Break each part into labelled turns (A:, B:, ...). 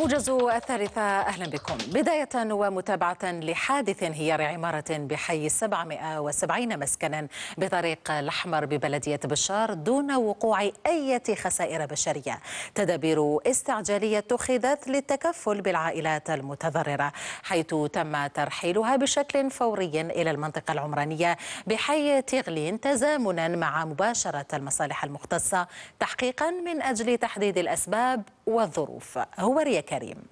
A: موجز الثالثة أهلا بكم بداية ومتابعة لحادث انهيار عمارة بحي 770 مسكنا بطريق الأحمر ببلدية بشار دون وقوع أي خسائر بشرية تدابير استعجالية اتخذت للتكفل بالعائلات المتضررة حيث تم ترحيلها بشكل فوري إلى المنطقة العمرانية بحي تغلين تزامنا مع مباشرة المصالح المختصة تحقيقا من أجل تحديد الأسباب والظروف هو ريا كريم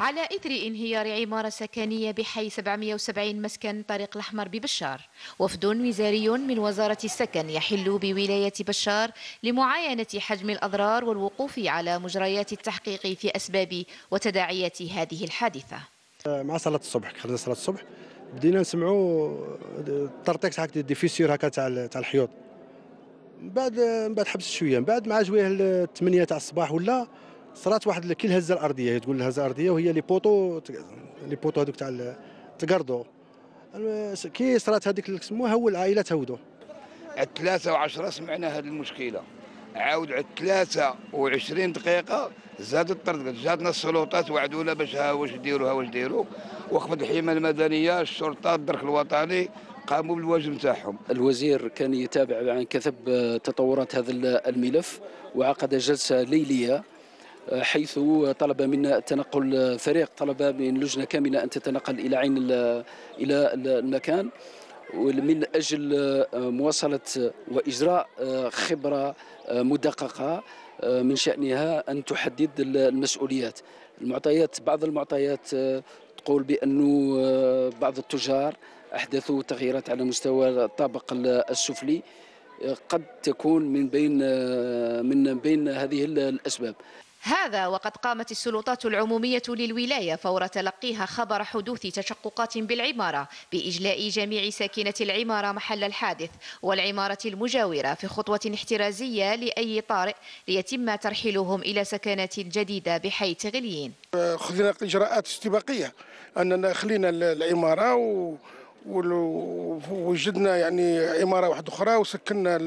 B: على إثر انهيار عمارة سكنية بحي 770 مسكن طريق الأحمر ببشار وفد وزاري من وزارة السكن يحل بولاية بشار لمعاينة حجم الأضرار والوقوف على مجريات التحقيق في أسباب وتداعيات هذه الحادثة
A: مع صلاة الصبح خلال صلاة الصبح بدينا نسمعوا طرطيق هكا ديفيسير هكا تاع الحيوط من بعد من بعد حبس شويه من بعد مع جويه 8 تاع الصباح ولا صرات واحد كي الهزه الارضيه تقول الهزه الارضيه وهي لي بوطو لي بوطو هذوك تاع تقرضوا كي صرات هذيك اللي سموها هو العائله تهودوا عاد ثلاثة وعشرة سمعنا هذه المشكلة عاود عاد ثلاثة وعشرين دقيقة زادت الطرد جاتنا السلطات وعدونا باش ها واش ديروا ها واش ديروا وخفض الحماية المدنية الشرطة الدرك الوطني قاموا بالواجب نتاعهم الوزير كان يتابع عن كثب آه، تطورات هذا الملف وعقد جلسه ليليه آه، حيث طلب منا تنقل آه، فريق طلب من لجنه كامله ان تتنقل الى عين الى المكان من اجل مواصله واجراء خبره مدققه من شانها ان تحدد المسؤوليات المعطيات بعض المعطيات تقول بانه بعض التجار احدثوا تغييرات على مستوى الطابق السفلي آه، قد تكون من بين آه، من بين هذه الاسباب
B: هذا وقد قامت السلطات العمومية للولاية فور تلقيها خبر حدوث تشققات بالعمارة بإجلاء جميع ساكنة العمارة محل الحادث والعمارة المجاورة في خطوة احترازية لأي طارئ ليتم ترحيلهم إلى سكنات جديدة بحي
A: تغليين آه، خذنا إجراءات استباقية أننا خلينا العمارة و... ووجدنا يعني عماره واحده اخرى وسكننا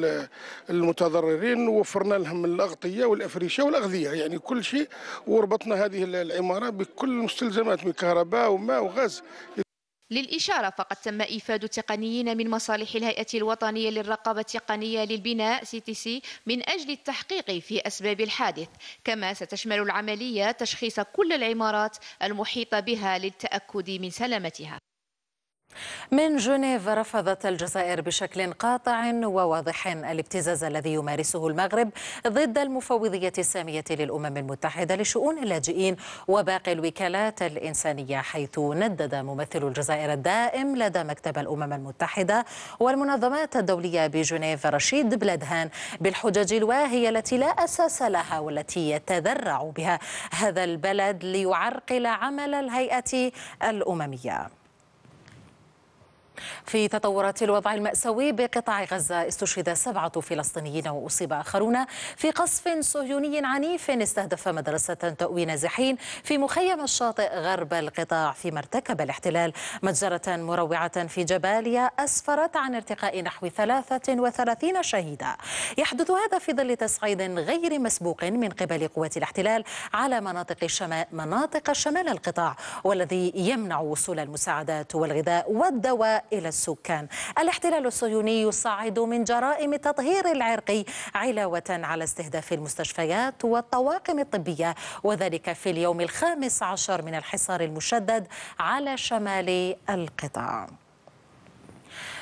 A: المتضررين ووفرنا لهم الاغطيه والافريشه والاغذيه يعني كل شيء وربطنا هذه العماره بكل المستلزمات من كهرباء وماء وغاز
B: للإشارة فقد تم إيفاد تقنيين من مصالح الهيئة الوطنية للرقابة التقنية للبناء سي تي سي من أجل التحقيق في أسباب الحادث كما ستشمل العملية تشخيص كل العمارات المحيطة بها للتأكد من سلامتها
A: من جنيف رفضت الجزائر بشكل قاطع وواضح الابتزاز الذي يمارسه المغرب ضد المفوضية السامية للأمم المتحدة لشؤون اللاجئين وباقي الوكالات الإنسانية حيث ندد ممثل الجزائر الدائم لدى مكتب الأمم المتحدة والمنظمات الدولية بجنيف رشيد بلادهان بالحجج الواهية التي لا أساس لها والتي يتذرع بها هذا البلد ليعرقل عمل الهيئة الأممية في تطورات الوضع المأساوي بقطاع غزة استشهد سبعة فلسطينيين وأصيب آخرون في قصف صهيوني عنيف استهدف مدرسة تأوي نازحين في مخيم الشاطئ غرب القطاع فيما ارتكب الاحتلال مجزرة مروعة في جباليا أسفرت عن ارتقاء نحو 33 شهيدا يحدث هذا في ظل تصعيد غير مسبوق من قبل قوات الاحتلال على مناطق الشمال مناطق شمال القطاع والذي يمنع وصول المساعدات والغذاء والدواء إلى السكان الاحتلال الصهيوني يصعد من جرائم التطهير العرقي علاوة على استهداف المستشفيات والطواقم الطبية وذلك في اليوم الخامس عشر من الحصار المشدد على شمال القطاع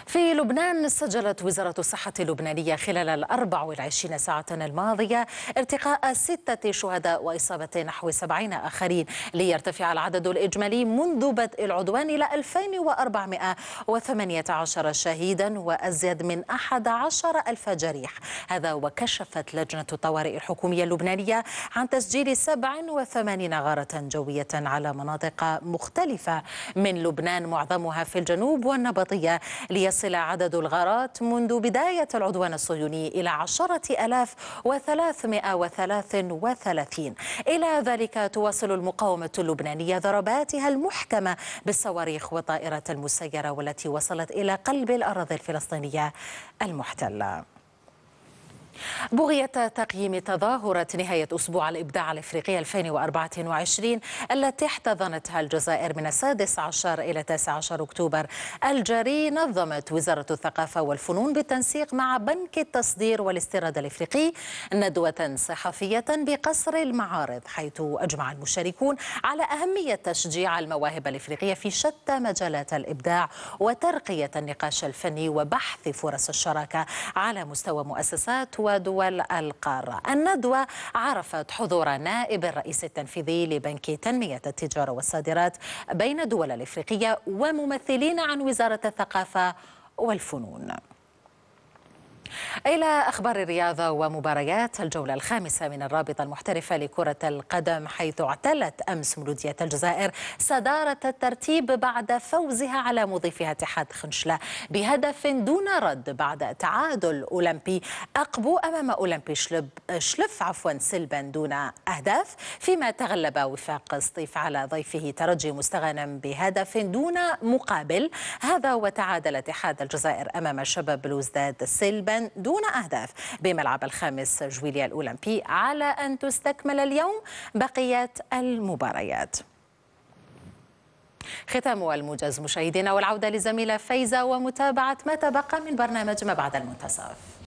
A: في لبنان سجلت وزارة الصحة اللبنانية خلال الأربع والعشرين ساعة الماضية ارتقاء ستة شهداء وإصابة نحو سبعين آخرين ليرتفع العدد الإجمالي منذ بدء العدوان إلى 2418 شهيدا وأزيد من 11 ألف جريح هذا وكشفت لجنة الطوارئ الحكومية اللبنانية عن تسجيل 87 غارة جوية على مناطق مختلفة من لبنان معظمها في الجنوب والنبطية ليصل ليصل عدد الغارات منذ بداية العدوان الصهيوني إلى 10333 إلى ذلك تواصل المقاومة اللبنانية ضرباتها المحكمة بالصواريخ والطائرات المسيرة والتي وصلت إلى قلب الأراضي الفلسطينية المحتلة بغية تقييم تظاهرة نهاية أسبوع الإبداع الإفريقي 2024 التي احتضنتها الجزائر من السادس عشر إلى 19 أكتوبر الجاري نظمت وزارة الثقافة والفنون بالتنسيق مع بنك التصدير والاستيراد الإفريقي ندوة صحفية بقصر المعارض حيث أجمع المشاركون على أهمية تشجيع المواهب الإفريقية في شتى مجالات الإبداع وترقية النقاش الفني وبحث فرص الشراكة على مستوى مؤسسات و ودول القارة الندوة عرفت حضور نائب الرئيس التنفيذي لبنك تنمية التجارة والصادرات بين الدول الإفريقية وممثلين عن وزارة الثقافة والفنون إلى أخبار الرياضة ومباريات الجولة الخامسة من الرابطة المحترفة لكرة القدم حيث اعتلت أمس مولودية الجزائر صدارة الترتيب بعد فوزها على مضيفها اتحاد خنشلة بهدف دون رد بعد تعادل أولمبي أقبو أمام أولمبي شلب شلف عفوا سلبا دون أهداف فيما تغلب وفاق سطيف على ضيفه ترجي مستغنا بهدف دون مقابل هذا وتعادل اتحاد الجزائر أمام شباب لوزداد سلبا الآن دون أهداف بملعب الخامس جويليا الأولمبي على أن تستكمل اليوم بقية المباريات ختام الموجز مشاهدينا والعودة لزميلة فايزة ومتابعة ما تبقى من برنامج ما بعد المنتصف